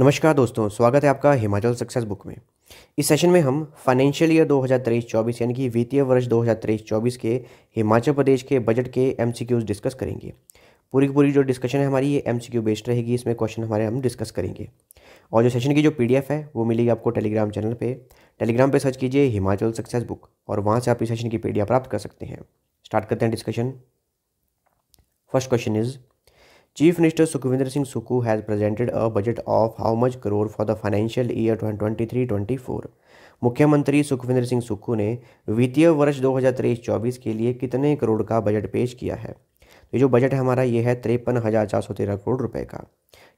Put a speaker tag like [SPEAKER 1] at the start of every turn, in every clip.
[SPEAKER 1] नमस्कार दोस्तों स्वागत है आपका हिमाचल सक्सेस बुक में इस सेशन में हम फाइनेंशियल ईयर 2023-24 यानी कि वित्तीय वर्ष 2023-24 के हिमाचल प्रदेश के बजट के एम डिस्कस करेंगे पूरी की पूरी जो डिस्कशन है हमारी ये एम बेस्ड रहेगी इसमें क्वेश्चन हमारे हम डिस्कस करेंगे और जो सेशन की जो पी है वो मिलेगी आपको टेलीग्राम चैनल पर टेलीग्राम पर सर्च कीजिए हिमाचल सक्सेस बुक और वहाँ से आप इस सेशन की पी प्राप्त कर सकते हैं स्टार्ट करते हैं discussion first question is chief minister Sukhvinder Singh Sukhvinder has presented a budget of how much crore for the financial year twenty three twenty four मुख्यमंत्री सुखविंदर सिंह सुक्खू ने वित्तीय वर्ष दो हज़ार तेईस चौबीस के लिए कितने करोड़ का बजट पेश किया है तो जो बजट है हमारा ये है तिरपन हज़ार चार सौ तेरह करोड़ रुपए का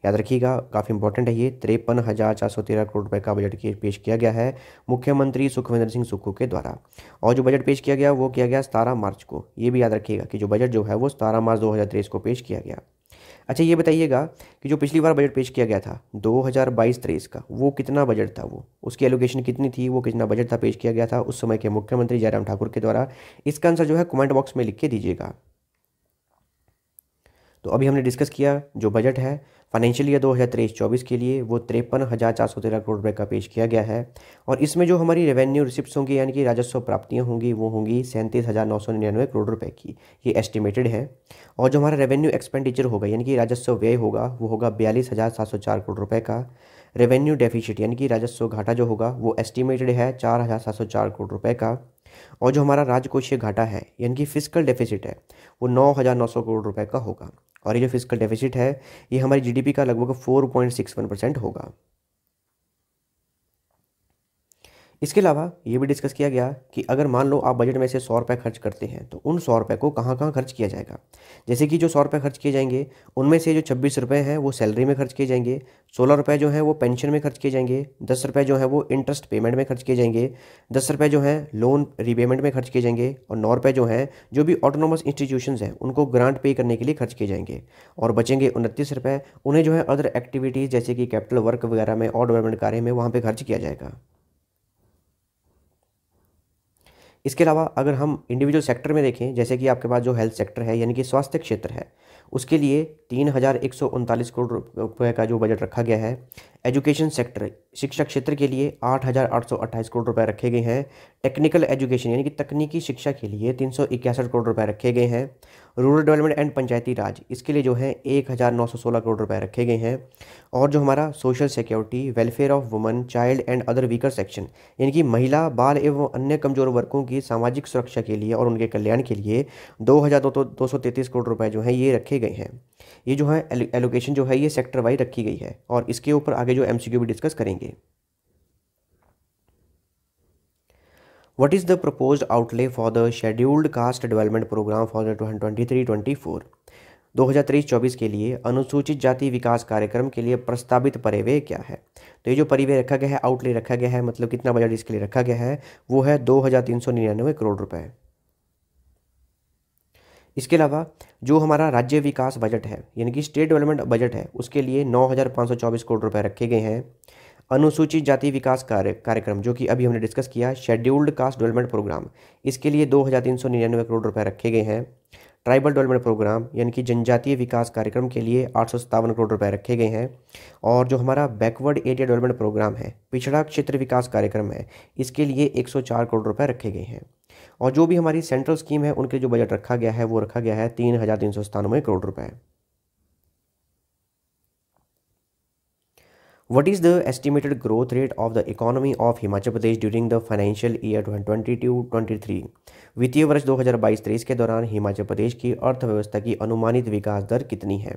[SPEAKER 1] याद रखिएगा काफ़ी इंपॉर्टेंट है ये तिरपन हज़ार चार सौ तेरह करोड़ रुपये का बजट पेश किया गया है मुख्यमंत्री सुखविंदर सिंह सुक्खू के द्वारा और जो बजट पेश किया गया वो किया गया सतारह मार्च को ये भी याद रखिएगा कि जो बजट जो है वो सतारह मार्च दो हज़ार तेईस को पेश किया गया अच्छा ये बताइएगा कि जो पिछली बार बजट पेश किया गया था 2022-23 का वो कितना बजट था वो उसकी एलोकेशन कितनी थी वो कितना बजट था पेश किया गया था उस समय के मुख्यमंत्री जयराम ठाकुर के द्वारा इसका आंसर जो है कमेंट बॉक्स में लिख के दीजिएगा तो अभी हमने डिस्कस किया जो बजट है फाइनेंशियल ईयर दो हज़ार तेईस चौबीस के लिए वो तिरपन हज़ार चार सौ तेरह करोड़ रुपये का पेश किया गया है और इसमें जो हमारी रेवेन्यू रिसिप्ट होंगी यानी कि राजस्व प्राप्तियाँ होंगी वो होंगी सैंतीस हज़ार नौ सौ निन्यानवे करोड़ रुपये की ये एस्टिमेटेड है और जो हमारा रेवेन्यू एक्सपेंडिचर होगा यानी कि राजस्व व्यय होगा वो होगा बयालीस हज़ार सात सौ चार करोड़ रुपये का रेवेन्यू डेफिशिट यानी कि राजस्व घाटा जो होगा वो एस्टिमेटेड है चार हज़ार सात सौ चार करोड़ रुपये का और जो हमारा राजकोषीय घाटा है यानी कि फिजिकल डेफिसिट है वो नौ हज़ार नौ सौ करोड़ रुपये का होगा और ये जो फिजिकल डेफिसिट है ये हमारी जीडीपी का लगभग four point six one percent होगा इसके अलावा ये भी डिस्कस किया गया कि अगर मान लो आप बजट में से सौ रुपये खर्च करते हैं तो उन सौ रुपये को कहाँ कहाँ खर्च किया जाएगा जैसे कि जो सौ रुपये खर्च किए जाएंगे उनमें से जो छब्बीस रुपये हैं वो सैलरी में खर्च किए जाएंगे सोलह रुपये जो है वो पेंशन में खर्च किए जाएंगे दस रुपये जो है वो इंटरेस्ट पेमेंट में खर्च किए जाएंगे दस रुपये जो है लोन रीपेमेंट में खर्च किए जाएंगे और नौ रुपये जो है जो भी ऑटोनोमस इंस्टीट्यूशन हैं उनको ग्रांट पे करने के लिए खर्च किए जाएंगे और बचेंगे उनतीस रुपये उन्हें जो है अदर एक्टिविटीज़ जैसे कि कैपिटल वर्क वगैरह में और डेवलपमेंट कार्य में वहाँ पर खर्च किया जाएगा इसके अलावा अगर हम इंडिविजुअल सेक्टर में देखें जैसे कि आपके पास जो हेल्थ सेक्टर है यानी कि स्वास्थ्य क्षेत्र है उसके लिए तीन हज़ार एक सौ उनतालीस करोड़ रुपये का जो बजट रखा गया है एजुकेशन सेक्टर शिक्षा क्षेत्र के लिए आठ हज़ार आठ सौ अट्ठाईस करोड़ रुपये रखे गए हैं टेक्निकल एजुकेशन यानी कि तकनीकी शिक्षा के लिए तीन सौ इक्यासठ करोड़ रुपये रखे गए हैं rural development and Panchayati Raj इसके लिए जो है एक हज़ार नौ सौ सोलह करोड़ रुपए रखे गए हैं और जो हमारा social security welfare of woman child and other weaker section यानी कि महिला बाल एवं अन्य कमजोर वर्गों की सामाजिक सुरक्षा के लिए और उनके कल्याण के लिए दो हज़ार दो, दो सौ तैंतीस करोड़ रुपए जो है ये रखे गए हैं ये जो है एलोकेशन जो है ये सेक्टर वाइज रखी गई है और इसके ऊपर आगे जो एम भी डिस्कस करेंगे What is the proposed outlay for the scheduled caste development program for the 2023-24? 2023-24 के लिए अनुसूचित जाति विकास कार्यक्रम के लिए प्रस्तावित परिव्यय क्या है तो ये जो परिवय रखा गया है आउटले रखा गया है मतलब कितना बजट इसके लिए रखा गया है वो है दो हजार तीन सौ निन्यानवे करोड़ रुपए इसके अलावा जो हमारा राज्य विकास बजट है यानी कि स्टेट डेवलपमेंट बजट है उसके लिए नौ हज़ार पाँच सौ चौबीस करोड़ रुपए रखे गए हैं अनुसूचित जाति विकास कार्य कार्यक्रम जो कि अभी हमने डिस्कस किया शेड्यूल्ड कास्ट डेवलपमेंट प्रोग्राम इसके लिए दो हज़ार तीन सौ निन्यानवे करोड़ रुपए रखे गए हैं ट्राइबल डेवलपमेंट प्रोग्राम यानी कि जनजातीय विकास कार्यक्रम के लिए आठ सौ सत्तावन करोड़ रुपए रखे गए हैं और जो हमारा बैकवर्ड एरिया डेवलपमेंट प्रोग्राम है पिछड़ा क्षेत्र विकास कार्यक्रम है इसके लिए एक सौ चार करोड़ रुपए रखे गए हैं और जो भी हमारी सेंट्रल स्कीम है उनके जो बजट रखा गया है वो रखा गया है तीन हज़ार तीन सौ सतानवे करोड़ रुपए What is the estimated growth rate of the economy of Himachal Pradesh during the financial year 2022-23? वित्तीय वर्ष 2022-23 के दौरान हिमाचल प्रदेश की अर्थव्यवस्था की अनुमानित विकास दर कितनी है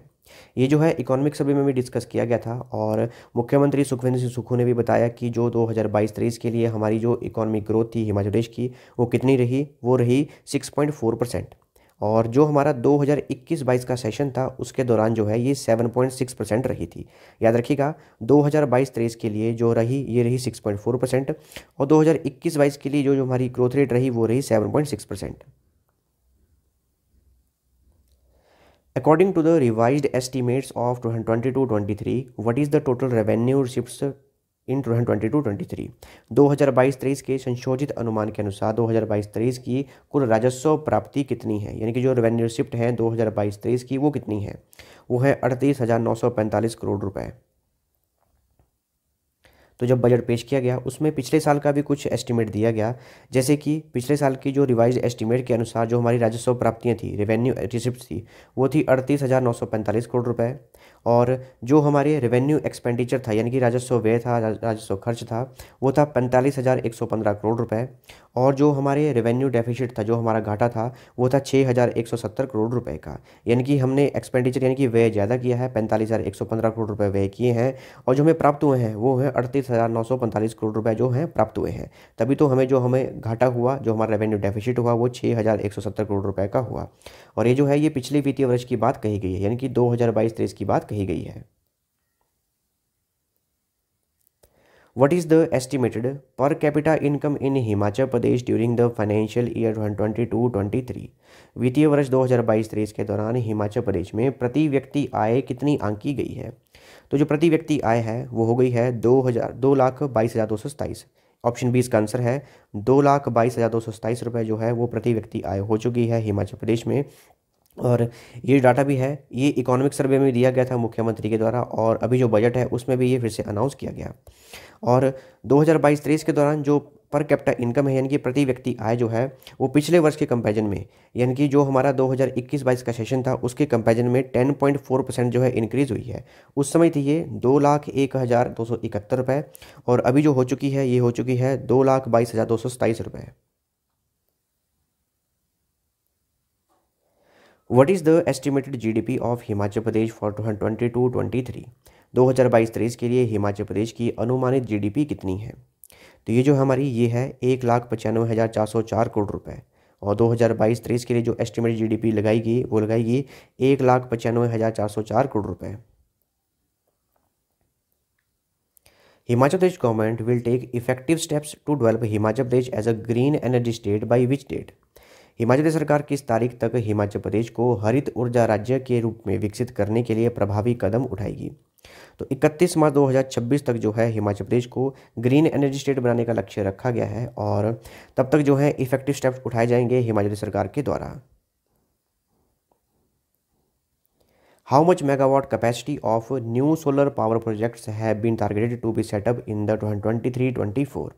[SPEAKER 1] ये जो है इकोनॉमिक सर्वे में भी डिस्कस किया गया था और मुख्यमंत्री सुखविंदर सिंह सुखू ने भी बताया कि जो 2022-23 के लिए हमारी जो इकोनॉमिक ग्रोथ थी हिमाचल प्रदेश की वो कितनी रही वो रही सिक्स पॉइंट फोर परसेंट और जो हमारा 2021-22 का सेशन था उसके दौरान जो है ये 7.6 परसेंट रही थी याद रखिएगा 2022-23 के लिए जो रही ये रही 6.4 परसेंट और 2021-22 के लिए जो जो हमारी ग्रोथ रेट रही वो रही 7.6 percent according to the revise estimates of 2022-23, what is the total revenue receipt in two twenty two twenty three दो हज़ार बाईस तेईस के संशोधित अनुमान के अनुसार दो हज़ार बाईस तेईस की कुल राजस्व प्राप्ति कितनी है यानी कि जो रेवेन्यू रिसिप्ट है दो हज़ार बाईस तेईस की वो कितनी है वो है अड़तीस हज़ार नौ सौ पैंतालीस करोड़ रुपए तो जब बजट पेश किया गया उसमें पिछले साल का भी कुछ एस्टिमेट दिया गया जैसे कि पिछले साल की जो रिवाइज एस्टिमेट के अनुसार जो हमारी राजस्व प्राप्तियाँ थी रेवेन्यू रिसिप्ट थी वो थी अड़तीस हज़ार नौ सौ पैंतालीस करोड़ रुपये और जो हमारे रेवेन्यू एक्सपेंडिचर था यानी कि राजस्व व्यय था राजस्व खर्च था वो था पैंतालीस हज़ार एक सौ पंद्रह करोड़ रुपये और जो हमारे रेवेन्यू डेफिसिट था जो हमारा घाटा था वो था छः हज़ार एक सौ सत्तर करोड़ रुपए का यानी कि हमने एक्सपेंडिचर यानी कि व्यय ज़्यादा किया है पैंतालीस हज़ार एक सौ पंद्रह करोड़ रुपए व्यय किए हैं और जो हमें प्राप्त हुए हैं वो है अड़तीस हज़ार नौ सौ पैंतालीस करोड़ रुपए जो हैं प्राप्त हुए हैं तभी तो हमें जो हमें घाटा हुआ जो हमारा रेवेन्यू डेफिसिट हुआ वो छः हज़ार एक सौ सत्तर करोड़ रुपये का हुआ और ये जो है ये पिछले वित्तीय वर्ष की बात कही गई है यानी कि दो हज़ार बाईस तेईस की बात कही गई है What is the estimated per capita income in Himachal Pradesh during the financial year 2022-23? वित्तीय वर्ष 2022-23 के दौरान हिमाचल प्रदेश में प्रति व्यक्ति आय कितनी आंकी गई है तो जो प्रति व्यक्ति आय है वो हो गई है दो हज़ार दो लाख बाईस हज़ार दो सौ सत्ताईस ऑप्शन बी इसका आंसर है दो लाख बाईस हज़ार दो सौ सत्ताईस रुपये जो है वो प्रति व्यक्ति आय हो चुकी है हिमाचल प्रदेश में और ये डाटा भी है ये इकोनॉमिक सर्वे में दिया गया था मुख्यमंत्री के द्वारा और अभी जो बजट है उसमें भी ये फिर से अनाउंस किया गया और 2022-23 के दौरान जो पर कैपिटा इनकम है यानी कि प्रति व्यक्ति आय जो है वो पिछले वर्ष के कंपैरिजन में यानी कि जो हमारा 2021-22 का सेशन था उसके कंपैरिजन में 10.4 परसेंट जो है इंक्रीज़ हुई है उस समय थी ये दो लाख एक हज़ार दो सौ इकहत्तर रुपये और अभी जो हो चुकी है ये हो चुकी है दो लाख बाईस हज़ार दो सौ सताईस रुपये what is the estimated GDP of Himachal Pradesh for twenty two twenty three दो हज़ार बाईस तेईस के लिए हिमाचल प्रदेश की अनुमानित जीडीपी कितनी है तो ये जो हमारी ये है एक लाख पचानवे हज़ार चार सौ चार करोड़ रुपए और दो हज़ार बाईस तेईस के लिए जो एस्टिमेटेड जीडीपी गई वो लगाई गई एक लाख पचानवे हज़ार चार सौ चार करोड़ रुपए Himachal Pradesh government will take effective steps to develop Himachal Pradesh as a green energy state by which date Himachal सरकार किस तारीख तक हिमाचल प्रदेश को हरित ऊर्जा राज्य के रूप में विकसित करने के लिए प्रभावी कदम उठाएगी तो 31 मार्च 2026 तक जो है हिमाचल प्रदेश को ग्रीन एनर्जी स्टेट बनाने का लक्ष्य रखा गया है और तब तक जो है इफेक्टिव स्टेप्स उठाए जाएंगे हिमाचल सरकार के द्वारा how much megawatt capacity of new solar power projects have been targeted to be set up in the twenty three twenty four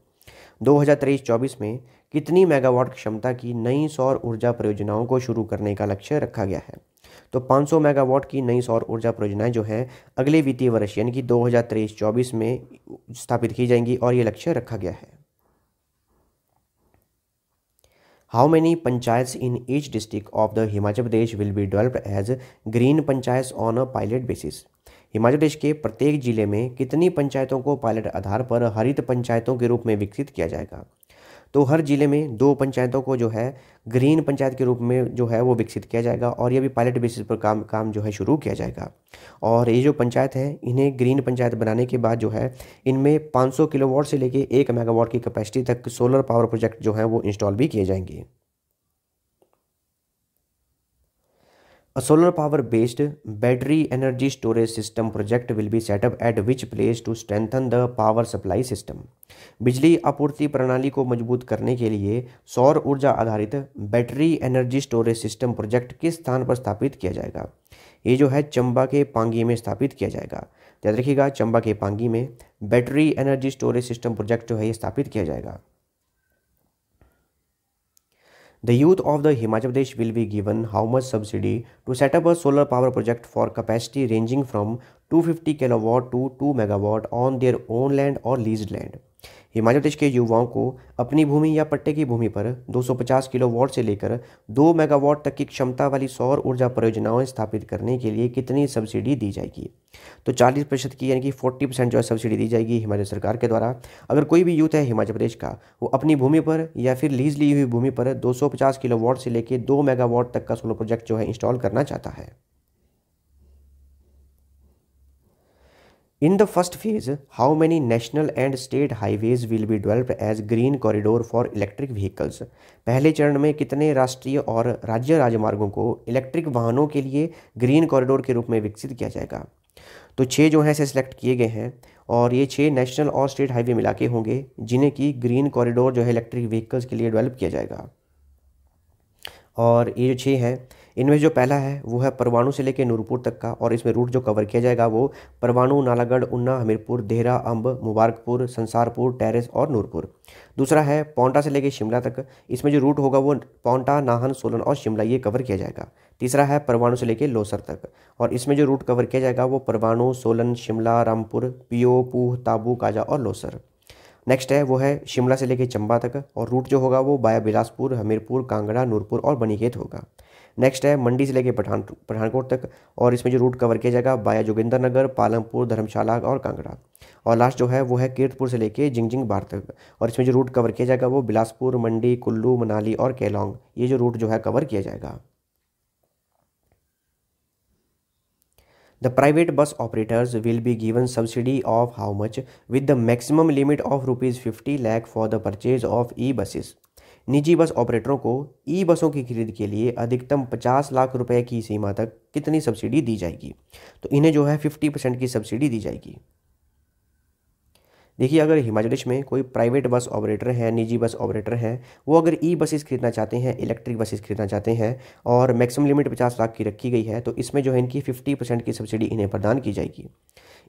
[SPEAKER 1] दो हज़ार तेईस चौबीस में कितनी मेगावाट क्षमता की नई सौर ऊर्जा परियोजनाओं को शुरू करने का लक्ष्य रखा गया है तो 500 मेगावाट की नई सौर ऊर्जा परियोजनाएं जो है अगले वित्तीय वर्ष यानी कि दो हजार में स्थापित की जाएंगी और ये लक्ष्य रखा गया है how many panchayat in each district of the Himachal Pradesh will be developed as green panchayat on a pilot basis Himachal Pradesh के प्रत्येक जिले में कितनी पंचायतों को पायलट आधार पर हरित पंचायतों के रूप में विकसित किया जाएगा तो हर ज़िले में दो पंचायतों को जो है ग्रीन पंचायत के रूप में जो है वो विकसित किया जाएगा और ये भी पायलट बेसिस पर काम काम जो है शुरू किया जाएगा और ये जो पंचायत है इन्हें ग्रीन पंचायत बनाने के बाद जो है इनमें 500 किलोवाट से लेके एक मेगावाट की कैपेसिटी तक सोलर पावर प्रोजेक्ट जो है वो इंस्टॉल भी किए जाएंगे A solar power based battery energy storage system project will be set up at which place to strengthen the power supply system. बिजली आपूर्ति प्रणाली को मजबूत करने के लिए सौर ऊर्जा आधारित battery energy storage system project किस स्थान पर स्थापित किया जाएगा ये जो है चंबा के पांगी में स्थापित किया जाएगा याद रखिएगा चंबा के पांगी में battery energy storage system project जो है ये स्थापित किया जाएगा The youth of the Himachal Pradesh will be given how much subsidy to set up a solar power project for capacity ranging from 250 kilowatt to 2 MW on their own land or leased land. Himachal Pradesh के युवाओं को अपनी भूमि या पट्टे की भूमि पर 250 kilowatt से लेकर 2 मेगावाट तक की क्षमता वाली सौर ऊर्जा परियोजनाएं स्थापित करने के लिए कितनी सब्सिडी दी जाएगी तो 40 प्रतिशत की यानी कि 40 परसेंट जो है सब्सिडी दी जाएगी हिमाचल सरकार के द्वारा अगर कोई भी यूथ है हिमाचल प्रदेश का वो अपनी भूमि पर या फिर लीज ली हुई भूमि पर 250 किलोवाट से लेकर 2 मेगावाट तक का सोलर प्रोजेक्ट जो है इंस्टॉल करना चाहता है In the first phase, how many national and state highways will be developed as green corridor for electric vehicles? पहले चरण में कितने राष्ट्रीय और राज्य राजमार्गों को इलेक्ट्रिक वाहनों के लिए ग्रीन कॉरिडोर के रूप में विकसित किया जाएगा तो छः जो हैं इसे सिलेक्ट किए गए हैं और ये छः नेशनल और स्टेट हाईवे मिला के होंगे जिन्हें कि ग्रीन कॉरिडोर जो है इलेक्ट्रिक व्हीकल्स के लिए डेवलप किया जाएगा और ये जो छः हैं इनमें जो पहला है वो है परवाणु से लेकर नूरपुर तक का और इसमें रूट जो कवर किया जाएगा वो परवाणु नालागढ़ उन्ना हमीरपुर देहरा अम्ब मुबारकपुर संसारपुर टेरेस और नूरपुर दूसरा है पौंटा से लेकर शिमला तक इसमें जो रूट होगा वो पौंटा नाहन सोलन और शिमला ये कवर किया जाएगा तीसरा है परवाणु से लेकर लोसर तक और इसमें जो रूट कवर किया जाएगा वो परवाणु सोलन शिमला रामपुर पीओ पूह ताबू काजा और लोसर नेक्स्ट है वो है शिमला से लेकर चंबा तक और रूट जो होगा वो बाया बिलासपुर हमीरपुर कांगड़ा नूरपुर और बनीखेत होगा नेक्स्ट है मंडी से लेकर पठान पठानकोट तक और इसमें जो रूट कवर किया जाएगा बाया जोगिंदर नगर पालमपुर धर्मशाला और कांगड़ा और लास्ट जो है वो है कीर्तपुर से लेके जिंगजिंग बार तक और इसमें जो रूट कवर किया जाएगा वो बिलासपुर मंडी कुल्लू मनाली और केलोंग ये जो रूट जो है कवर किया जाएगा the private bus operators will be given subsidy of how much with the maximum limit of rupees fifty lakh for the purchase of e buses निजी बस ऑपरेटरों को ई बसों की खरीद के लिए अधिकतम 50 लाख रुपए की सीमा तक कितनी सब्सिडी दी जाएगी तो इन्हें जो है 50 परसेंट की सब्सिडी दी जाएगी देखिए अगर हिमाचल प्रदेश में कोई प्राइवेट बस ऑपरेटर है निजी बस ऑपरेटर हैं वो अगर ई बसेस खरीदना चाहते हैं इलेक्ट्रिक बसेस खरीदना चाहते हैं और मैक्सिमम लिमिट पचास लाख की रखी गई है तो इसमें जो है इनकी फिफ्टी परसेंट की सब्सिडी इन्हें प्रदान की जाएगी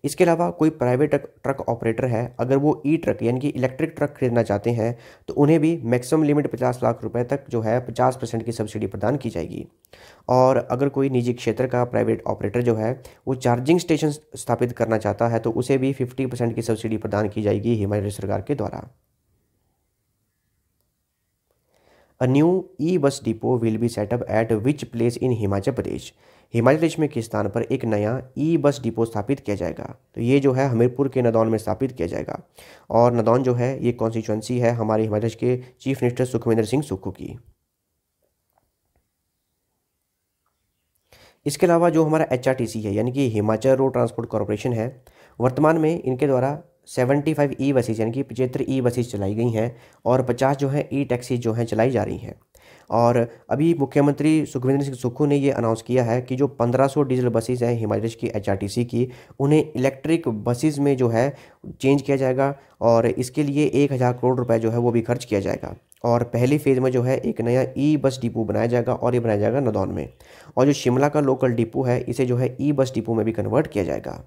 [SPEAKER 1] इसके अलावा कोई प्राइवेट ट्रक ऑपरेटर है अगर वो ई ट्रक यानी कि इलेक्ट्रिक ट्रक खरीदना चाहते हैं तो उन्हें भी मैक्सिमम लिमिट पचास लाख रुपए तक जो है पचास परसेंट की सब्सिडी प्रदान की जाएगी और अगर कोई निजी क्षेत्र का प्राइवेट ऑपरेटर जो है वो चार्जिंग स्टेशन स्थापित करना चाहता है तो उसे भी फिफ्टी परसेंट की सब्सिडी प्रदान की जाएगी हिमाचल सरकार के द्वारा अ new e bus depot will be set up at which place in Himachal Pradesh Himachal Pradesh में किस स्थान पर एक नया ई बस डिपो स्थापित किया जाएगा तो ये जो है हमीरपुर के नदौन में स्थापित किया जाएगा और नदौन जो है ये कॉन्स्टिट्युएंसी है हमारे हिमाचल के चीफ मिनिस्टर सुखविंदर सिंह सुक्खू की इसके अलावा जो हमारा एच है यानी कि हिमाचल रोड ट्रांसपोर्ट कॉरपोरेशन है वर्तमान में इनके द्वारा 75 ई बसेज यानी कि पचहत्तर ई बसेज चलाई गई हैं और 50 जो है ई टैक्सी जो हैं चलाई जा रही हैं और अभी मुख्यमंत्री सुखविंदर सिंह सुक्खू ने ये अनाउंस किया है कि जो 1500 डीजल बसेज हैं हिमाचल की एच की उन्हें इलेक्ट्रिक बसेज में जो है चेंज किया जाएगा और इसके लिए एक हज़ार करोड़ रुपए जो है वो भी खर्च किया जाएगा और पहली फेज़ में जो है एक नया ई बस डिपो बनाया जाएगा और ये बनाया जाएगा नदौन में और जो शिमला का लोकल डिपो है इसे जो है ई बस डिपो में भी कन्वर्ट किया जाएगा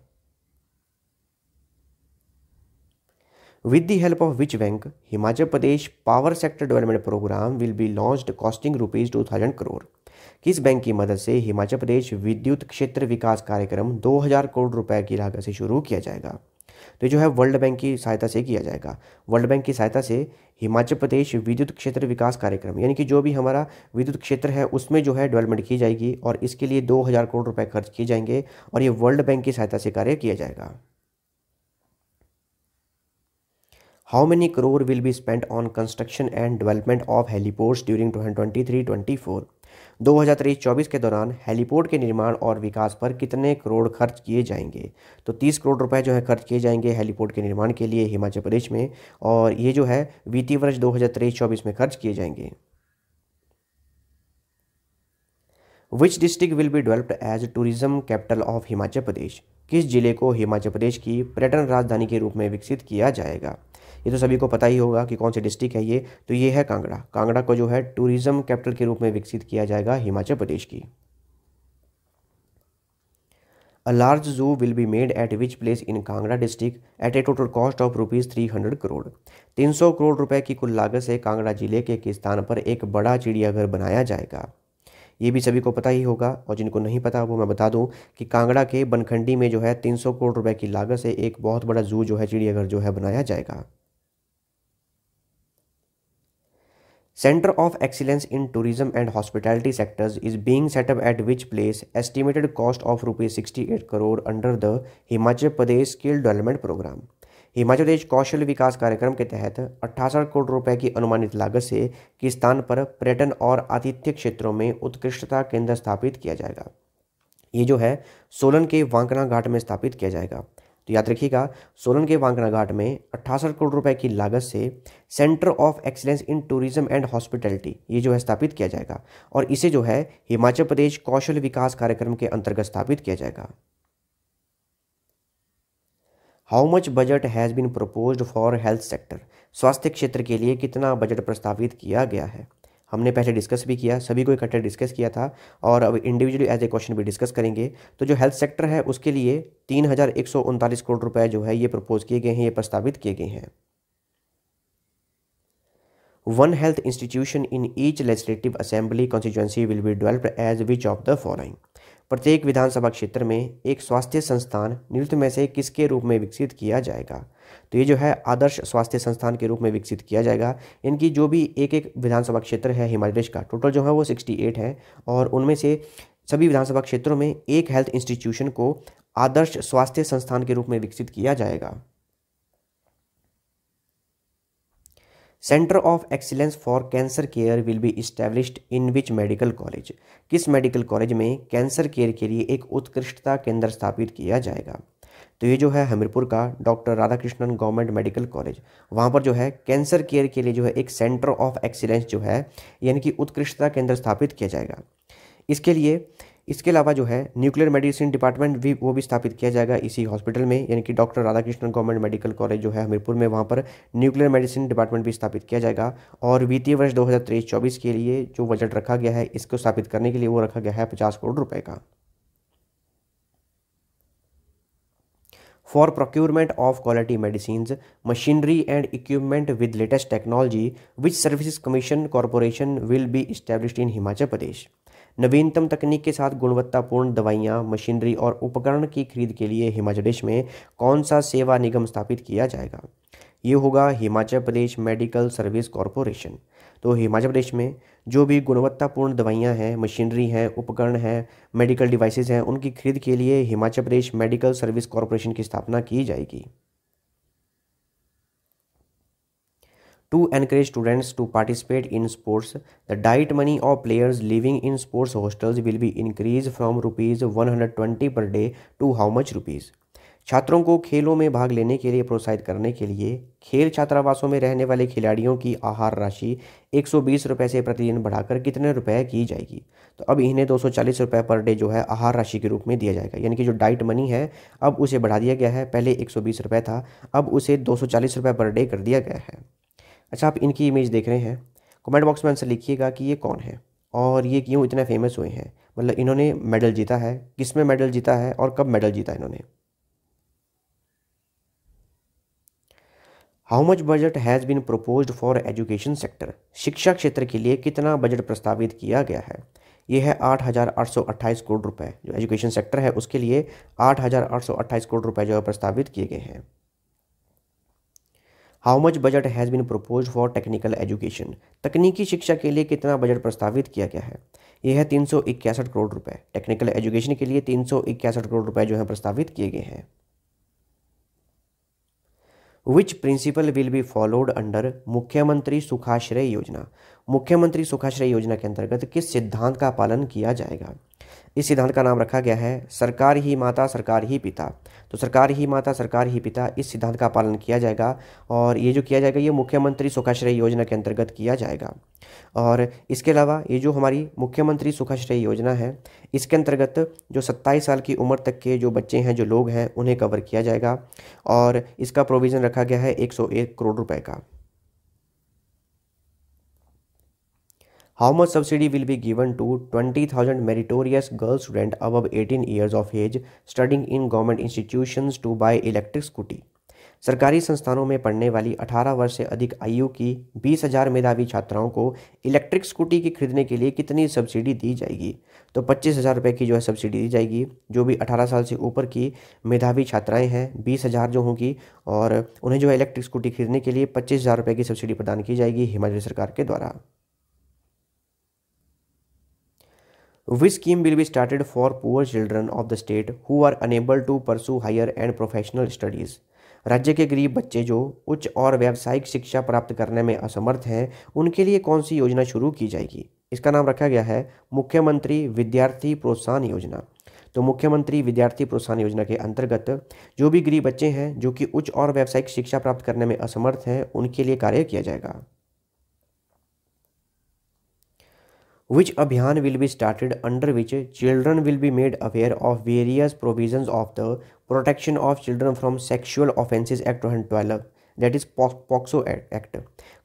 [SPEAKER 1] with the help of which bank Himachal Pradesh power sector development program will be launch costing rupees two thousand crore किस बैंक की मदद से हिमाचल प्रदेश विद्युत क्षेत्र विकास कार्यक्रम 2000 करोड़ रुपए की लागत से शुरू किया जाएगा तो जो है वर्ल्ड बैंक की सहायता से किया जाएगा वर्ल्ड बैंक की सहायता से हिमाचल प्रदेश विद्युत क्षेत्र विकास कार्यक्रम यानी कि जो भी हमारा विद्युत क्षेत्र है उसमें जो है डेवलपमेंट की जाएगी और इसके लिए हज़ार करोड़ रुपए खर्च किए जाएंगे और ये वर्ल्ड बैंक की सहायता से कार्य किया जाएगा on construction and development of heliports during two and twenty three twenty four दो हज़ार तेईस चौबीस के दौरान हेलीपोर्ट के निर्माण और विकास पर कितने करोड़ खर्च किए जाएंगे तो तीस करोड़ रुपए जो है खर्च किए जाएंगे हेलीपोर्ट के निर्माण के लिए हिमाचल प्रदेश में और ये जो है वित्तीय वर्ष दो हजार तेईस चौबीस में खर्च किए जाएंगे which district will be developed as tourism capital of Himachal Pradesh किस जिले को हिमाचल प्रदेश की पर्यटन राजधानी के रूप में विकसित किया जाएगा ये तो सभी को पता ही होगा कि कौन से डिस्ट्रिक्ट है ये तो ये है कांगड़ा कांगड़ा को जो है टूरिज़्म कैपिटल के रूप में विकसित किया जाएगा हिमाचल प्रदेश की large zoo will be made at which place in Kangra district at a total cost of rupees three hundred crore सौ करोड़ रुपए की कुल लागत से कांगड़ा जिले के किस स्थान पर एक बड़ा चिड़ियाघर बनाया जाएगा ये भी सभी को पता ही होगा और जिनको नहीं पता वो मैं बता दूं कि कांगड़ा के बनखंडी में जो है तीन सौ करोड़ रुपए की लागत से एक बहुत बड़ा जू जो है चिड़ियाघर जो है बनाया जाएगा Center of Excellence in Tourism and Hospitality sectors is being set up at which place estimated cost of rupees 68 crore under the Himachal Pradesh Skill Development Program. Himachal प्रदेश कौशल विकास कार्यक्रम के तहत अट्ठासठ करोड़ रुपए की अनुमानित लागत से किस स्थान पर पर्यटन और आतिथ्य क्षेत्रों में उत्कृष्टता केंद्र स्थापित किया जाएगा ये जो है सोलन के वांकना घाट में स्थापित किया जाएगा तो याद रखिएगा सोलन के वांकना घाट में अट्ठासठ करोड़ रुपए की लागत से center of excellence in tourism and hospitality ये जो है स्थापित किया जाएगा और इसे जो है हिमाचल प्रदेश कौशल विकास कार्यक्रम के अंतर्गत स्थापित किया जाएगा how much budget has been proposed for health sector स्वास्थ्य क्षेत्र के लिए कितना बजट प्रस्तावित किया गया है हमने पहले डिस्कस भी किया सभी को इकट्ठे डिस्कस किया था और अब इंडिविजुअली एज ए क्वेश्चन भी डिस्कस करेंगे तो जो हेल्थ सेक्टर है उसके लिए तीन हज़ार एक सौ उनतालीस करोड़ रुपए जो है ये प्रपोज किए गए हैं ये प्रस्तावित किए गए हैं one health institution in each legislative assembly constituency will be developed as which of the following प्रत्येक विधानसभा क्षेत्र में एक स्वास्थ्य संस्थान नियुक्त में से किसके रूप में विकसित किया जाएगा तो ये जो है आदर्श स्वास्थ्य संस्थान के रूप में विकसित किया जाएगा इनकी जो भी एक एक विधानसभा क्षेत्र है हिमाचल प्रदेश का टोटल जो है वो सिक्सटी एट है और उनमें से सभी विधानसभा क्षेत्रों में एक हेल्थ इंस्टीट्यूशन को आदर्श स्वास्थ्य संस्थान के रूप में विकसित किया जाएगा center of excellence for cancer care will be established in which medical college किस मेडिकल कॉलेज में कैंसर केयर के लिए एक उत्कृष्टता केंद्र स्थापित किया जाएगा तो ये जो है हमीरपुर का doctor Radhakrishnan government medical college वहाँ पर जो है कैंसर केयर के लिए जो है एक सेंटर ऑफ एक्सीलेंस जो है यानी कि उत्कृष्टता केंद्र स्थापित किया जाएगा इसके लिए इसके अलावा जो है न्यूक्लियर मेडिसिन डिपार्टमेंट भी वो भी स्थापित किया जाएगा इसी हॉस्पिटल में यानी कि doctor Radhakrishnan government medical college जो है हमीरपुर में वहाँ पर न्यूक्लियर मेडिसिन डिपार्टमेंट भी स्थापित किया जाएगा और वित्तीय वर्ष दो हज़ार के लिए जो बजट रखा गया है इसको स्थापित करने के लिए वो रखा गया है पचास करोड़ रुपये का for procurement of quality medicine machinery and equipment with latest technology which services commission corporation will be establish in Himachal Pradesh नवीनतम तकनीक के साथ गुणवत्तापूर्ण दवाइयाँ मशीनरी और उपकरण की खरीद के लिए हिमाचल प्रदेश में कौन सा सेवा निगम स्थापित किया जाएगा ये होगा Himachal Pradesh medical service corporation तो हिमाचल प्रदेश में जो भी गुणवत्तापूर्ण दवाइयां हैं मशीनरी हैं उपकरण हैं मेडिकल डिवाइसेज हैं उनकी खरीद के लिए Himachal Pradesh medical service corporation की स्थापना की जाएगी to encourage students to participate in sports the diet money of players living in sports hostels will be increase from rupees one hundred twenty per day to how much rupees छात्रों को खेलों में भाग लेने के लिए प्रोत्साहित करने के लिए खेल छात्रावासों में रहने वाले खिलाड़ियों की आहार राशि एक सौ से प्रतिदिन बढ़ाकर कितने रुपए की जाएगी तो अब इन्हें दो सौ पर डे जो है आहार राशि के रूप में दिया जाएगा यानी कि जो डाइट मनी है अब उसे बढ़ा दिया गया है पहले एक सौ था अब उसे दो सौ पर डे कर दिया गया है अच्छा आप इनकी इमेज देख रहे हैं कमेंट बॉक्स में आंसर लिखिएगा कि ये कौन है और ये क्यों इतने फेमस हुए हैं मतलब इन्होंने मेडल जीता है किस में मेडल जीता है और कब मेडल जीता इन्होंने how much budget has been propose for education sector शिक्षा क्षेत्र के लिए कितना बजट प्रस्तावित किया गया है यह है आठ हज़ार आठ सौ अट्ठाईस करोड़ रुपए जो एजुकेशन सेक्टर है उसके लिए आठ हज़ार आठ सौ अट्ठाईस करोड़ रुपए जो है प्रस्तावित किए गए हैं how much budget has been propose for technical education तकनीकी शिक्षा के लिए कितना बजट प्रस्तावित किया गया है यह है तीन सौ इक्यासठ करोड़ रुपए टेक्निकल एजुकेशन के लिए तीन सौ इक्यासठ करोड़ रुपए जो है प्रस्तावित किए गए हैं which principle will be followed under मुख्यमंत्री सुखाश्रय योजना मुख्यमंत्री सुखाश्रय योजना के अंतर्गत किस सिद्धांत का पालन किया जाएगा इस सिद्धांत का नाम रखा गया है सरकार ही माता सरकार ही पिता तो सरकार ही माता सरकार ही पिता इस सिद्धांत का पालन किया जाएगा और ये जो किया जाएगा ये मुख्यमंत्री सुखाश्रय योजना के अंतर्गत किया जाएगा और इसके अलावा ये जो हमारी मुख्यमंत्री सुखाश्रय योजना है इसके अंतर्गत जो सत्ताईस साल की उम्र तक के जो बच्चे हैं जो लोग हैं उन्हें कवर किया जाएगा और इसका प्रोविज़न रखा गया है एक करोड़ रुपये का how much subsidy will be given to twenty thousand meritorious girls student above eighteen years of age studying in government institutions to buy electric scooty सरकारी संस्थानों में पढ़ने वाली 18 वर्ष से अधिक आयु की 20,000 मेधावी छात्राओं को इलेक्ट्रिक स्कूटी की खरीदने के लिए कितनी सब्सिडी दी जाएगी तो पच्चीस हज़ार रुपये की जो है सब्सिडी दी जाएगी जो भी 18 साल से ऊपर की मेधावी छात्राएं हैं बीस हज़ार जो होंगी और उन्हें जो है इलेक्ट्रिक स्कूटी खरीदने के लिए पच्चीस हज़ार रुपये की सब्सिडी प्रदान की जाएगी हिमाचल सरकार के द्वारा which scheme will be started for poor children of the state who are unable to pursue higher and professional studies राज्य के गरीब बच्चे जो उच्च और व्यावसायिक शिक्षा प्राप्त करने में असमर्थ हैं उनके लिए कौन सी योजना शुरू की जाएगी इसका नाम रखा गया है मुख्यमंत्री विद्यार्थी प्रोत्साहन योजना तो मुख्यमंत्री विद्यार्थी प्रोत्साहन योजना के अंतर्गत जो भी गरीब बच्चे हैं जो कि उच्च और व्यावसायिक शिक्षा प्राप्त करने में असमर्थ हैं उनके लिए कार्य किया जाएगा विच अभियान will be started under which children will be made aware of various provision of the protection of children from sexual offences act two thousand twelve that is POCSO act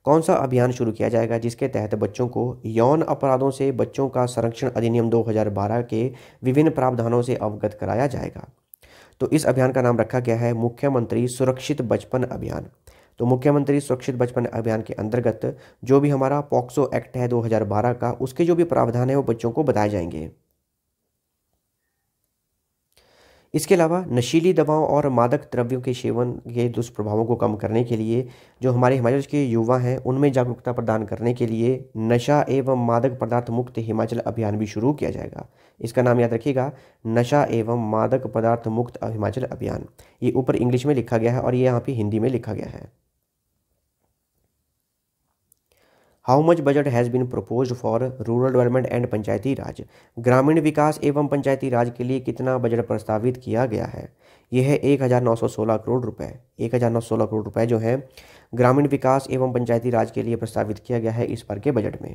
[SPEAKER 1] कौन सा अभियान शुरू किया जाएगा जिसके तहत बच्चों को यौन अपराधों से बच्चों का संरक्षण अधिनियम दो हज़ार बारह के विभिन्न प्रावधानों से अवगत कराया जाएगा तो इस अभियान का नाम रखा गया है मुख्यमंत्री सुरक्षित बचपन अभियान तो मुख्यमंत्री सुरक्षित बचपन अभियान के अंतर्गत जो भी हमारा पॉक्सो एक्ट है 2012 का उसके जो भी प्रावधान है वो बच्चों को बताए जाएंगे इसके अलावा नशीली दवाओं और मादक द्रव्यों के सेवन के दुष्प्रभावों को कम करने के लिए जो हमारे हिमाचल के युवा हैं उनमें जागरूकता प्रदान करने के लिए नशा एवं मादक पदार्थ मुक्त हिमाचल अभियान भी शुरू किया जाएगा इसका नाम याद रखिएगा नशा एवं मादक पदार्थ मुक्त हिमाचल अभियान ये ऊपर इंग्लिश में लिखा गया है और ये यहाँ पर हिंदी में लिखा गया है how much budget has been propose for rural development and Panchayati Raj ग्रामीण विकास एवं पंचायती राज के लिए कितना बजट प्रस्तावित किया गया है यह है एक हज़ार नौ सौ सोलह करोड़ रुपए एक हज़ार नौ सौ सोलह करोड़ रुपए जो है ग्रामीण विकास एवं पंचायती राज के लिए प्रस्तावित किया गया है इस बार के बजट में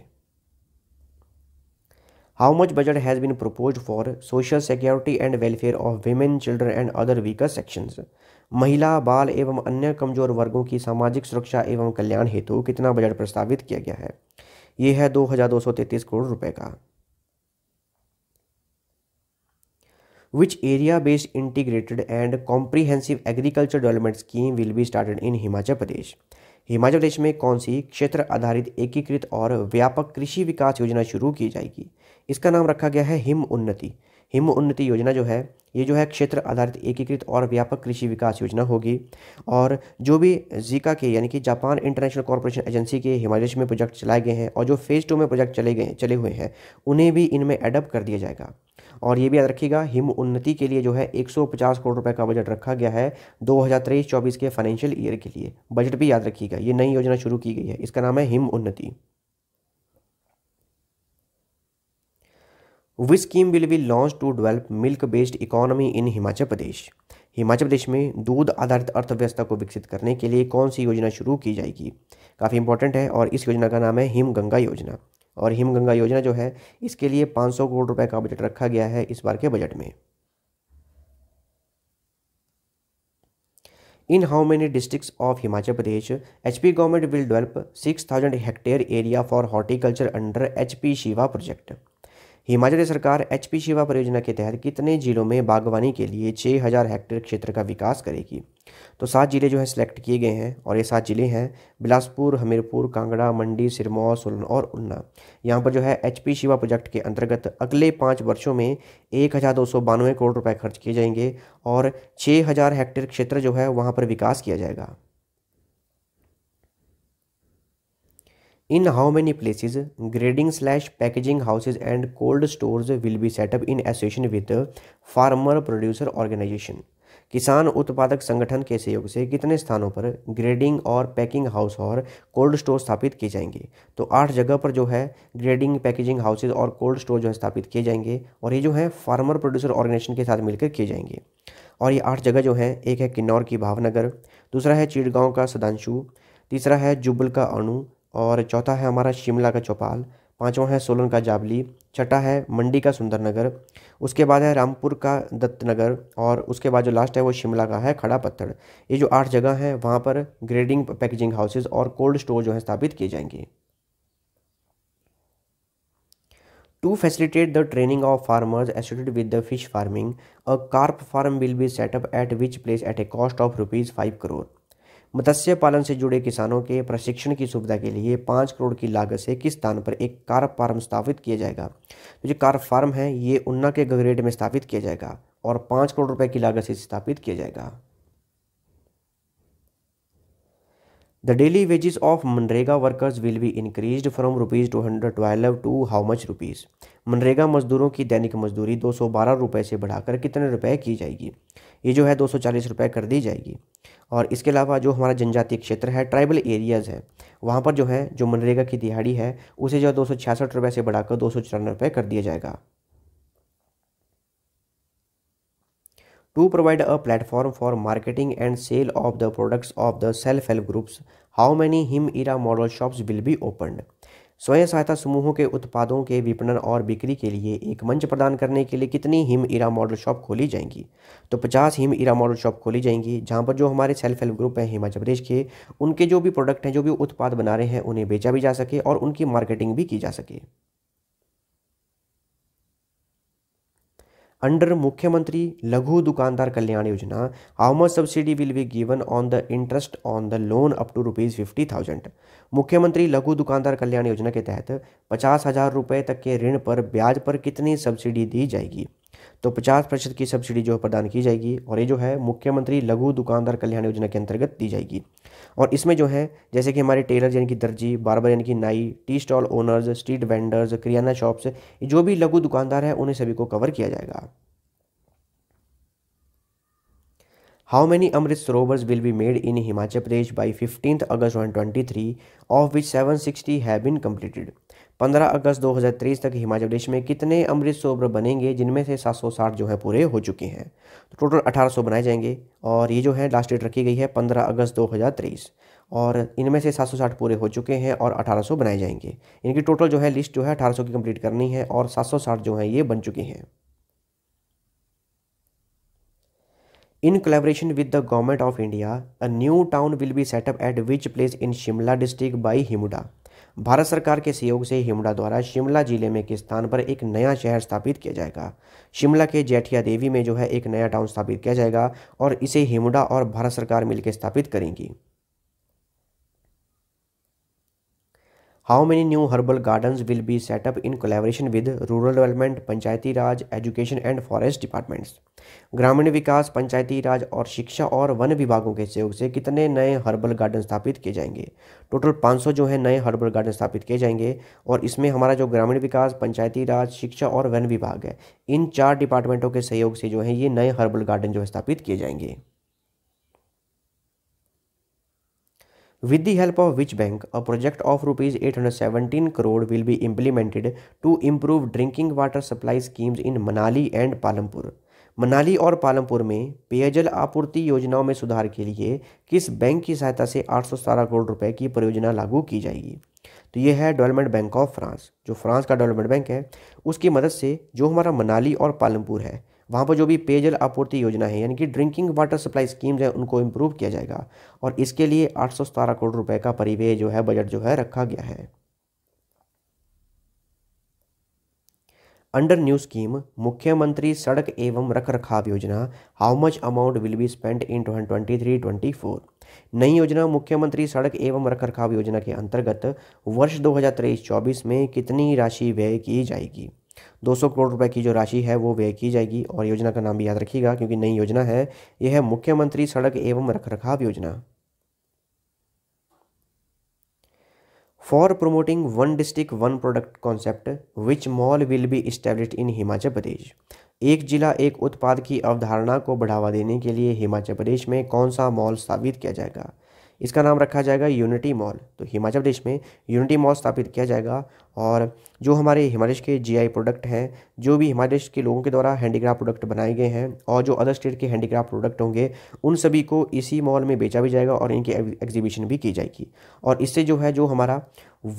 [SPEAKER 1] how much budget has been propose for social security and welfare of women children and other weaker sections महिला बाल एवं अन्य कमजोर वर्गों की सामाजिक सुरक्षा एवं कल्याण हेतु कितना बजट प्रस्तावित किया गया है यह है दो हजार दो सौ तैतीस करोड़ रुपए का which area based integrated and comprehensive agriculture development scheme will be started in Himachal Pradesh Himachal Pradesh में कौन सी क्षेत्र आधारित एकीकृत और व्यापक कृषि विकास योजना शुरू की जाएगी इसका नाम रखा गया है हिम उन्नति हिम उन्नति योजना जो है ये जो है क्षेत्र आधारित एकीकृत और व्यापक कृषि विकास योजना होगी और जो भी जीका के यानी कि जापान इंटरनेशनल कॉरपोरेशन एजेंसी के हिमालय में प्रोजेक्ट चलाए गए हैं और जो फेज़ टू में प्रोजेक्ट चले गए चले हुए हैं उन्हें भी इनमें एडप्ट कर दिया जाएगा और ये भी याद रखिएगा हिम उन्नति के लिए जो है 150 करोड़ रुपए का बजट रखा गया है 2023-24 के फाइनेंशियल ईयर के लिए बजट भी याद रखिएगा ये नई योजना शुरू की गई है इसका नाम है Him Unnati which scheme will be launch to develop milk based economy in Himachal Pradesh Himachal Pradesh में दूध आधारित अर्थव्यवस्था को विकसित करने के लिए कौन सी योजना शुरू की जाएगी काफ़ी इंपॉर्टेंट है और इस योजना का नाम है हिमगंगा योजना और हिमगंगा योजना जो है इसके लिए 500 करोड़ रुपए का बजट रखा गया है इस बार के बजट में in how many district of Himachal Pradesh H P government will develop six thousand hectare area for horticulture under H P Shiva project Himachal सरकार एच पी शिवा परियोजना के तहत कितने जिलों में बागवानी के लिए छः हज़ार हेक्टेयर क्षेत्र का विकास करेगी तो सात जिले जो है सिलेक्ट किए गए हैं और ये सात जिले हैं बिलासपुर हमीरपुर कांगड़ा मंडी सिरमौर सोलन और उन्ना यहाँ पर जो है एच पी शिवा प्रोजेक्ट के अंतर्गत अगले पाँच वर्षों में एक हज़ार दो सौ बानवे करोड़ रुपये खर्च किए जाएंगे और छः हज़ार हेक्टेयर क्षेत्र जो है वहाँ पर विकास किया जाएगा in how many places grading slash packaging houses and cold stores will be set up in association with farmer producer organization किसान उत्पादक संगठन के सहयोग से कितने स्थानों पर ग्रेडिंग और पैकिंग हाउस और कोल्ड स्टोर स्थापित किए जाएंगे तो आठ जगह पर जो है ग्रेडिंग पैकेजिंग हाउसेज और कोल्ड स्टोर जो है स्थापित किए जाएंगे और ये जो है फार्मर प्रोड्यूसर ऑर्गेनाइजेशन के साथ मिलकर किए जाएंगे और ये आठ जगह जो है एक है किन्नौर की भावनगर दूसरा है चिड़गांव का सदांशु तीसरा है जुबल का अणु और चौथा है हमारा शिमला का चौपाल पाँचवा है सोलन का जाबली छठा है मंडी का सुंदरनगर उसके बाद है रामपुर का दत्तनगर और उसके बाद जो लास्ट है वो शिमला का है खड़ा पत्थर ये जो आठ जगह हैं वहाँ पर ग्रेडिंग पैकेजिंग हाउसेज और कोल्ड स्टोर जो है स्थापित किए जाएंगे to facilitate the training of farmers associated with the fish farming a carp farm will be set up at which place at a cost of rupees five crore मत्स्य पालन से जुड़े किसानों के प्रशिक्षण की सुविधा के लिए पाँच करोड़ की लागत से किस स्थान पर एक कार फार्म स्थापित किया जाएगा तो जो कार फार्म है ये उन्ना के गगरेट में स्थापित किया जाएगा और पाँच करोड़ रुपए की लागत से स्थापित किया जाएगा the daily wages of MNREGA workers will be increase from rupees two hundred twelve to how much rupees MNREGA मजदूरों की दैनिक मजदूरी दो सौ बारह रुपये से बढ़ाकर कितने रुपए की जाएगी ये जो है दो सौ कर दी जाएगी और इसके अलावा जो हमारा जनजातीय क्षेत्र है ट्राइबल एरियाज़ है वहाँ पर जो है जो मनरेगा की दिहाड़ी है उसे जो है दो सौ से बढ़ाकर दो सौ कर दिया जाएगा to provide a platform for marketing and sale of the products of the self help groups how many Him Era model shops will be opened स्वयं सहायता समूहों के उत्पादों के विपणन और बिक्री के लिए एक मंच प्रदान करने के लिए कितनी हिम इरा मॉडल शॉप खोली जाएंगी तो 50 हिम इरा मॉडल शॉप खोली जाएंगी जहां पर जो हमारे सेल्फ हेल्प ग्रुप हैं हिमाचल प्रदेश के उनके जो भी प्रोडक्ट हैं जो भी उत्पाद बना रहे हैं उन्हें बेचा भी जा सके और उनकी मार्केटिंग भी की जा सके अंडर मुख्यमंत्री लघु दुकानदार कल्याण योजना how much subsidy will be given on the interest on the loan up to rupees fifty thousand मुख्यमंत्री लघु दुकानदार कल्याण योजना के तहत पचास हजार रुपये तक के ऋण पर ब्याज पर कितनी सब्सिडी दी जाएगी तो पचास प्रतिशत की सब्सिडी जो है प्रदान की जाएगी और ये जो है मुख्यमंत्री लघु दुकानदार कल्याण योजना के अंतर्गत दी जाएगी और इसमें जो है जैसे कि हमारे टेलर यानी कि दर्जी बार्बर यानी कि नाई tea stall owners street vendors किराना शॉप्स जो भी लघु दुकानदार हैं उन्हें सभी को कवर किया जाएगा हाउ मैनी अमृत सरोवर्स will be made in Himachal Pradesh by fifteenth August one twenty three of which seven sixty have been completed 15 अगस्त 2023 तक हिमाचल प्रदेश में कितने अमृत सरोवर बनेंगे जिनमें से 760 जो है पूरे हो चुके हैं तो टोटल 1800 बनाए जाएंगे और ये जो है लास्ट डेट रखी गई है 15 अगस्त 2023 और इनमें से 760 पूरे हो चुके हैं और 1800 बनाए जाएंगे इनकी टोटल जो है लिस्ट जो है 1800 की कंप्लीट करनी है और 760 जो है ये बन चुकी हैं in collaboration with the government of India a new town will be set up at which place in Shimla district by HIMUDA Bharat सरकार के सहयोग से हिमडा द्वारा शिमला जिले में के स्थान पर एक नया शहर स्थापित किया जाएगा शिमला के जैठिया देवी में जो है एक नया टाउन स्थापित किया जाएगा और इसे हिमडा और भारत सरकार मिलकर स्थापित करेंगी how many new herbal gardens will be set up in in with rural development Panchayati Raj education and forest departments ग्रामीण विकास पंचायती राज और शिक्षा और वन विभागों के सहयोग से कितने नए हर्बल गार्डन स्थापित किए जाएंगे टोटल 500 जो है नए हर्बल गार्डन स्थापित किए जाएंगे और इसमें हमारा जो ग्रामीण विकास पंचायती राज शिक्षा और वन विभाग है इन चार डिपार्टमेंटों के सहयोग से जो है ये नए हर्बल गार्डन जो है स्थापित किए जाएंगे with the help of which bank a project of rupees eight hundred seventeen crore will be implemented to improve drinking water supply schemes in Manali and Palampur Manali और पालमपुर में पेयजल आपूर्ति योजनाओं में सुधार के लिए किस बैंक की सहायता से आठ सौ सतारह करोड़ रुपए की परियोजना लागू की जाएगी तो यह है डेवलपमेंट बैंक ऑफ फ्रांस जो फ्रांस का डेवलपमेंट बैंक है उसकी मदद से जो हमारा मनाली और पालमपुर है वहाँ पर जो भी पेयजल आपूर्ति योजना है यानी कि ड्रिंकिंग वाटर सप्लाई स्कीम्स हैं उनको इम्प्रूव किया जाएगा और इसके लिए आठ करोड़ रुपये का परिवेय जो है बजट जो है रखा गया है अंडर न्यू स्कीम मुख्यमंत्री सड़क एवं रख रखाव योजना how much amount will be spend in twenty three twenty four नई योजना मुख्यमंत्री सड़क एवं रख रखाव योजना के अंतर्गत वर्ष दो हज़ार तेईस चौबीस में कितनी राशि व्यय की जाएगी 200 करोड़ रुपए की जो राशि है वो व्यय की जाएगी और योजना का नाम भी याद रखिएगा क्योंकि नई योजना है यह है मुख्यमंत्री सड़क एवं रखरखाव योजना for promoting one district one product concept which mall will be establish in Himachal Pradesh एक जिला एक उत्पाद की अवधारणा को बढ़ावा देने के लिए हिमाचल प्रदेश में कौन सा मॉल स्थापित किया जाएगा इसका नाम रखा जाएगा यूनिटी मॉल तो हिमाचल प्रदेश में यूनिटी मॉल स्थापित किया जाएगा और जो हमारे हिमाचल के जीआई प्रोडक्ट हैं जो भी हिमाचल के लोगों के द्वारा हैंडीक्राफ्ट प्रोडक्ट बनाए गए हैं और जो अदर स्टेट के हैंडीक्राफ्ट प्रोडक्ट होंगे उन सभी को इसी मॉल में बेचा भी जाएगा और इनकी एग्जीबिशन भी की जाएगी और इससे जो है जो हमारा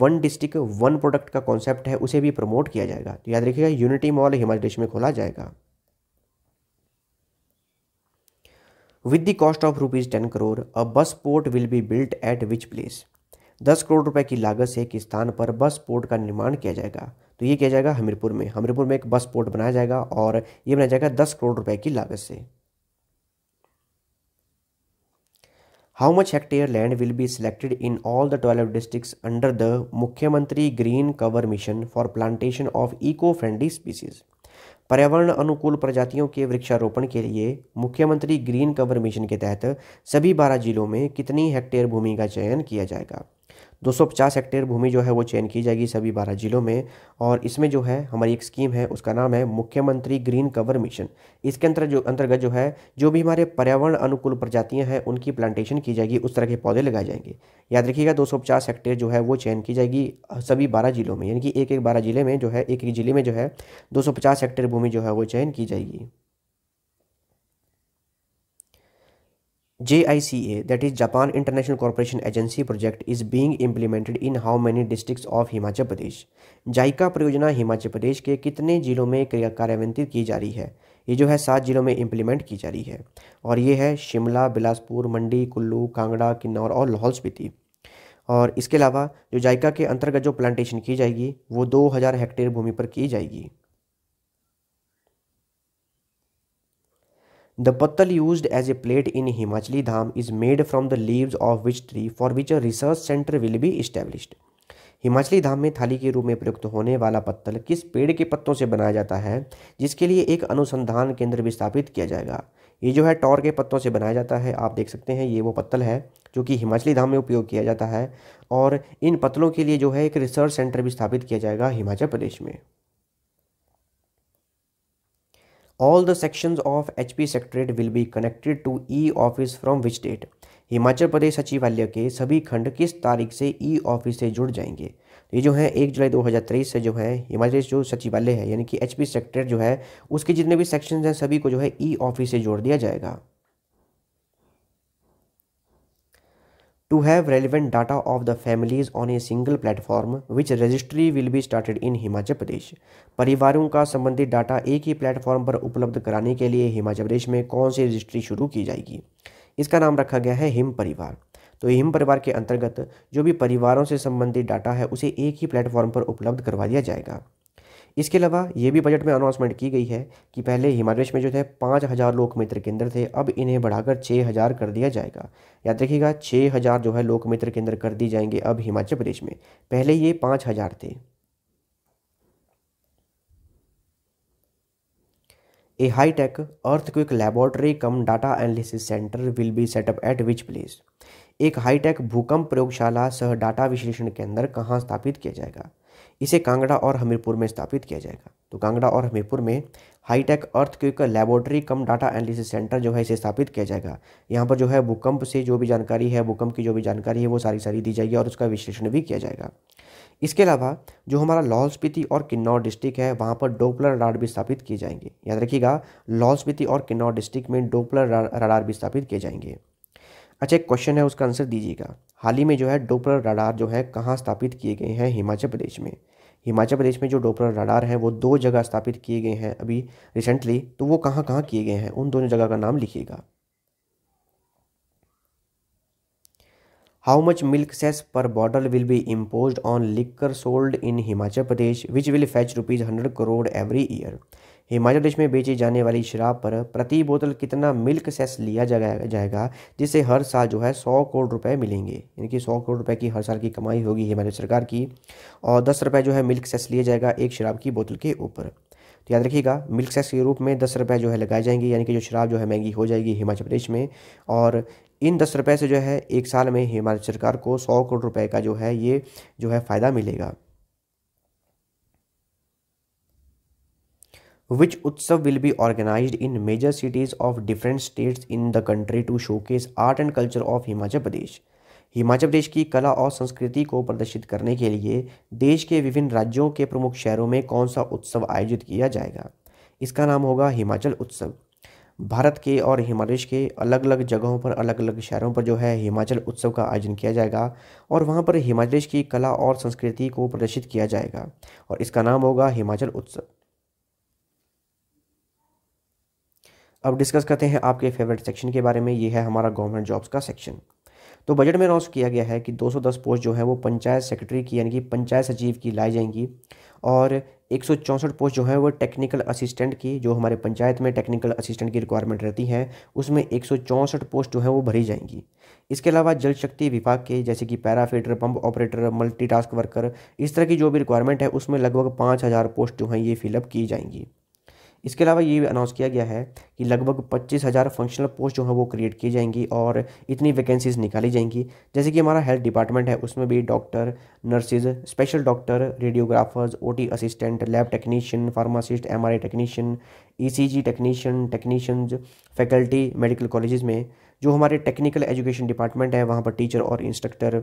[SPEAKER 1] वन डिस्ट्रिक्ट वन प्रोडक्ट का कॉन्सेप्ट है उसे भी प्रमोट किया जाएगा तो याद रखिएगा यूनिटी मॉल हिमाचल प्रदेश में खोला जाएगा with the cost of rupees ten crore a bus port will be built at which place दस करोड़ रुपए की लागत से एक स्थान पर बस पोर्ट का निर्माण किया जाएगा तो ये किया जाएगा हमीरपुर में हमीरपुर में एक बस पोर्ट बनाया जाएगा और ये बनाया जाएगा दस करोड़ रुपए की लागत से how much hectare land will be selected in all the twelve district under the मुख्यमंत्री green cover mission for plantation of eco friendly species पर्यावरण अनुकूल प्रजातियों के वृक्षारोपण के लिए मुख्यमंत्री ग्रीन कवर मिशन के तहत सभी बारह जिलों में कितनी हेक्टेयर भूमि का चयन किया जाएगा 250 हेक्टेयर भूमि जो है वो चयन की जाएगी सभी बारह जिलों में और इसमें जो है हमारी एक स्कीम है उसका नाम है मुख्यमंत्री ग्रीन कवर मिशन इसके अंतर जो अंतर्गत जो है जो भी हमारे पर्यावरण अनुकूल प्रजातियाँ हैं उनकी प्लांटेशन की जाएगी उस तरह के पौधे लगाए जाएंगे याद रखिएगा दो हेक्टेयर जो है वो चयन की जाएगी सभी बारह जिलों में यानी कि एक एक बारह जिले में जो है एक एक जिले में जो है दो हेक्टेयर भूमि जो है वो चयन की जाएगी JICA, that is Japan International corporation Agency project, is being implemented in how many districts of Himachal Pradesh? JICA परियोजना हिमाचल प्रदेश के कितने जिलों में कार्यान्वित की जा रही है ये जो है सात जिलों में इम्प्लीमेंट की जा रही है और ये है शिमला बिलासपुर मंडी कुल्लू कांगड़ा किन्नौर और लाहौल स्पीति और इसके अलावा जो जायका के अंतर्गत जो प्लांटेशन की जाएगी वो 2000 हेक्टेयर भूमि पर की जाएगी the pattal use as a plate in Himachali dham is made from the leaves of which tree for which a research centre will be established Himachali dham में थाली के रूप में प्रयुक्त होने वाला पत्तल किस पेड़ के पत्तों से बनाया जाता है जिसके लिए एक अनुसंधान केंद्र भी स्थापित किया जाएगा ये जो है टॉर के पत्तों से बनाया जाता है आप देख सकते हैं ये वो पत्तल है जो कि हिमाचली धाम में उपयोग किया जाता है और इन पत्तलों के लिए जो है एक रिसर्च सेंटर भी स्थापित किया जाएगा हिमाचल प्रदेश में All the sections of HP Secretariat will be connected to e office from which date Himachal Pradesh सचिवालय के सभी खंड किस तारीख से ई e ऑफिस से जुड़ जाएंगे तो ये जो है एक जुलाई 2023 से जो है हिमाचल प्रदेश जो सचिवालय है यानी कि एच पी सेक्ट्रेट जो है उसके जितने भी सेक्शन हैं सभी को जो है ई e ऑफिस से जोड़ दिया जाएगा to have relevant data of the families on a single platform which registry will be started in Himachal Pradesh परिवारों का संबंधित डाटा एक ही प्लेटफॉर्म पर उपलब्ध कराने के लिए हिमाचल प्रदेश में कौन सी रजिस्ट्री शुरू की जाएगी इसका नाम रखा गया है हिम परिवार तो हिम परिवार के अंतर्गत जो भी परिवारों से संबंधित डाटा है उसे एक ही प्लेटफॉर्म पर उपलब्ध करवा दिया जाएगा इसके अलावा ये भी बजट में अनाउंसमेंट की गई है कि पहले हिमाचल में जो थे पाँच हज़ार लोक मित्र केंद्र थे अब इन्हें बढ़ाकर छः हज़ार कर दिया जाएगा याद रखिएगा छः हज़ार जो है लोक मित्र केंद्र कर दिए जाएंगे अब हिमाचल प्रदेश में पहले ये पाँच हज़ार थे a high tech earthquake laboratory cum data analysis center will be set up at which एक हाईटेक भूकंप प्रयोगशाला सह डाटा विश्लेषण केंद्र कहाँ स्थापित किया जाएगा इसे कांगड़ा और हमीरपुर में स्थापित किया जाएगा तो कांगड़ा और हमीरपुर में high tech earthquake laboratory cum data analysis centre जो है इसे स्थापित किया जाएगा यहाँ पर जो है भूकंप से जो भी जानकारी है भूकंप की जो भी जानकारी है वो सारी सारी दी जाएगी और उसका विश्लेषण भी किया जाएगा इसके अलावा जो हमारा लाहौल स्पीति और किन्नौर डिस्ट्रिक्ट है वहाँ पर डोपलर राडार भी स्थापित किए जाएंगे याद रखिएगा लाहौल स्पीति और किन्नौर डिस्ट्रिक्ट में डोपलर राडार भी स्थापित किए जाएंगे अच्छा एक क्वेश्चन है उसका आंसर दीजिएगा हाल ही में जो है डोपलर राडार जो है कहाँ स्थापित किए गए हैं हिमाचल प्रदेश में हिमाचल प्रदेश में जो डोपलर राडार हैं वो दो जगह स्थापित किए गए हैं अभी रिसेंटली तो वो कहाँ कहाँ किए गए हैं उन दोनों जगह का नाम लिखिएगा how much milk cess per bottle will be impose on liquor sold in Himachal Pradesh which will fetch rupees hundred crore every year Himachal Pradesh में बेची जाने वाली शराब पर प्रति बोतल कितना मिल्क सेस लिया जाएगा जिससे हर साल जो है सौ करोड़ रुपए मिलेंगे यानी कि सौ करोड़ रुपए की हर साल की कमाई होगी हिमाचल सरकार की और दस रुपये जो है मिल्क सेस लिया जाएगा एक शराब की बोतल के ऊपर तो याद रखिएगा मिल्क सेस के रूप में दस रुपये जो है लगाए जाएंगे यानी कि जो शराब जो है महंगी हो जाएगी हिमाचल प्रदेश में और इन दस रुपये से जो है एक साल में हिमाचल सरकार को सौ करोड़ रुपये का जो है ये जो है फ़ायदा मिलेगा उत्सव will be be in major cities of different states in the country to showcase art and culture of Himachal Pradesh Himachal Pradesh की कला और संस्कृति को प्रदर्शित करने के लिए देश के विभिन्न राज्यों के प्रमुख शहरों में कौन सा उत्सव आयोजित किया जाएगा इसका नाम होगा हिमाचल उत्सव भारत के और हिमालय के अलग अलग जगहों पर अलग अलग शहरों पर जो है हिमाचल उत्सव का आयोजन किया जाएगा और वहाँ पर हिमाचल की कला और संस्कृति को प्रदर्शित किया जाएगा और इसका नाम होगा हिमाचल उत्सव अब डिस्कस करते हैं आपके फेवरेट सेक्शन के बारे में ये है हमारा गवर्नमेंट जॉब्स का सेक्शन तो बजट में अनाउंस किया गया है कि 210 पोस्ट जो है वो पंचायत सेक्रेटरी की यानी कि पंचायत सचिव की लाई जाएंगी और एक पोस्ट जो है वो टेक्निकल असिस्टेंट की जो हमारे पंचायत में टेक्निकल असिस्टेंट की रिक्वायरमेंट रहती है उसमें एक पोस्ट जो है वो भरी जाएंगी इसके अलावा जल शक्ति विभाग के जैसे कि para fitter pump operator multitask worker इस तरह की जो भी रिक्वायरमेंट है उसमें लगभग पाँच हज़ार पोस्ट जो हैं ये फिलअप की जाएंगी इसके अलावा ये अनाउंस किया गया है कि लगभग पच्चीस हज़ार फंक्शनल पोस्ट जो है वो क्रिएट की जाएंगी और इतनी वैकेंसीज़ निकाली जाएंगी जैसे कि हमारा हेल्थ डिपार्टमेंट है उसमें भी doctor nurses special doctor radiographers OT assistant lab technician pharmacist MRI technician ECG technician technicians faculty medical colleges में जो हमारे टेक्निकल एजुकेशन डिपार्टमेंट है वहाँ पर टीचर और इंस्ट्रक्टर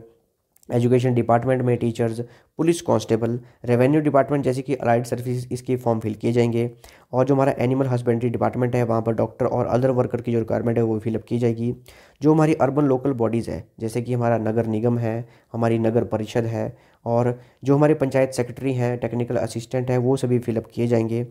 [SPEAKER 1] एजुकेशन डिपार्टमेंट में teachers police constable revenue department जैसे कि अलाइड सर्विस इसके फॉर्म फिल किए जाएंगे और जो हमारा एनिमल हस्बेंड्री डिपार्टमेंट है वहाँ पर डॉक्टर और अदर वर्कर की जो रिक्वायरमेंट है वो फिलअप की जाएगी जो हमारी अर्बन लोकल बॉडीज़ है जैसे कि हमारा नगर निगम है हमारी नगर परिषद है और जो हमारे पंचायत सेक्रेटरी हैं टेक्निकल असिस्टेंट है वो सभी फिलअप किए जाएंगे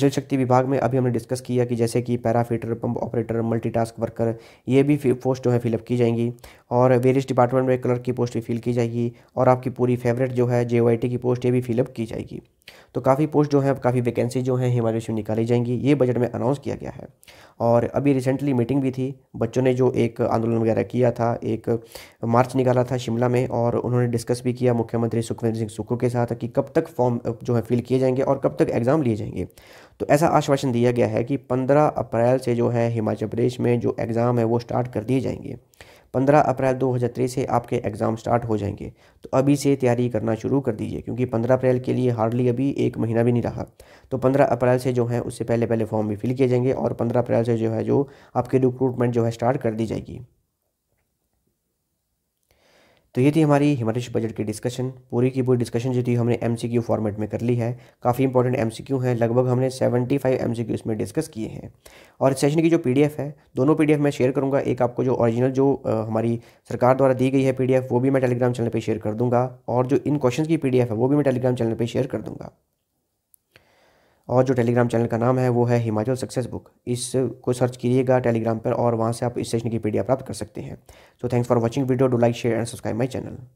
[SPEAKER 1] जल शक्ति विभाग में अभी हमने डिस्कस किया कि जैसे कि para fitter pump operator multitask worker ये भी पोस्ट जो है फिलअप की जाएंगी और वेरियस डिपार्टमेंट में क्लर्क की पोस्ट भी फिल की जाएगी और आपकी पूरी फेवरेट जो है जे की पोस्ट ये भी फिलअप की जाएगी तो काफ़ी पोस्ट जो है काफ़ी वैकेंसी जो है हमारे में निकाली जाएंगी ये बजट में अनाउंस किया गया है और अभी रिसेंटली मीटिंग भी थी बच्चों ने जो एक आंदोलन वगैरह किया था एक मार्च निकाला था शिमला में और उन्होंने डिस्कस भी किया मुख्यमंत्री सुखविंदर सिंह सुक्खू के साथ कि कब तक फॉर्म जो है फिल किए जाएंगे और कब तक एग्ज़ाम लिए जाएंगे तो ऐसा आश्वासन दिया गया है कि पंद्रह अप्रैल से जो है हिमाचल प्रदेश में जो एग्ज़ाम है वो स्टार्ट कर दिए जाएंगे पंद्रह अप्रैल तेईस से आपके एग्ज़ाम स्टार्ट हो जाएंगे तो अभी से तैयारी करना शुरू कर दीजिए क्योंकि पंद्रह अप्रैल के लिए हार्डली अभी एक महीना भी नहीं रहा तो पंद्रह अप्रैल से जो है उससे पहले पहले फॉर्म भी फिल किए जाएंगे और पंद्रह अप्रैल से जो है जो आपकी रिक्रूटमेंट जो है स्टार्ट कर दी जाएगी तो ये थी हमारी हिमाचल बजट की डिस्कशन पूरी की पूरी डिस्कशन जो थी हमने एम फॉर्मेट में कर ली है काफ़ी इंपॉर्टेंट एमसीक्यू हैं लगभग हमने 75 एम इसमें डिस्कस किए हैं और सेशन की जो पी है दोनों पी मैं शेयर करूँगा एक आपको जो ओरिजिनल जो आ, हमारी सरकार द्वारा दी गई है पी वो भी मैं टेलीग्राम चैनल पर शेयर कर दूँगा और जो इन क्वेश्चन की पी है वो भी मैं टेलीग्राम चैनल पर शेयर कर दूँगा और जो टेलीग्राम चैनल का नाम है वो है हिमाचल सक्सेस बुक इसको सर्च कीजिएगा टेलीग्राम पर और वहाँ से आप इस सेशन की पीडीएफ प्राप्त कर सकते हैं so thanks for watching video do like share and subscribe my channel